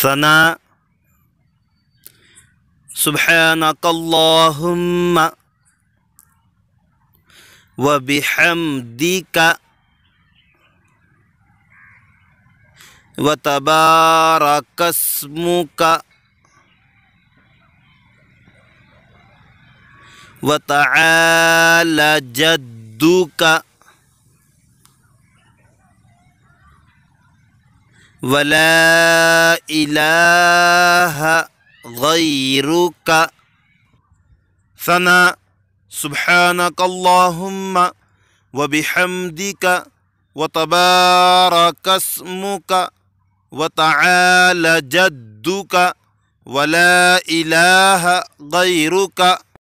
ثناء سبحانك اللهم وبحمدك وتبارك اسمك وتعالى جدك ولا إله غيرك ثنا سبحانك اللهم وبحمدك وتبارك اسمك وتعالى جدك ولا إله غيرك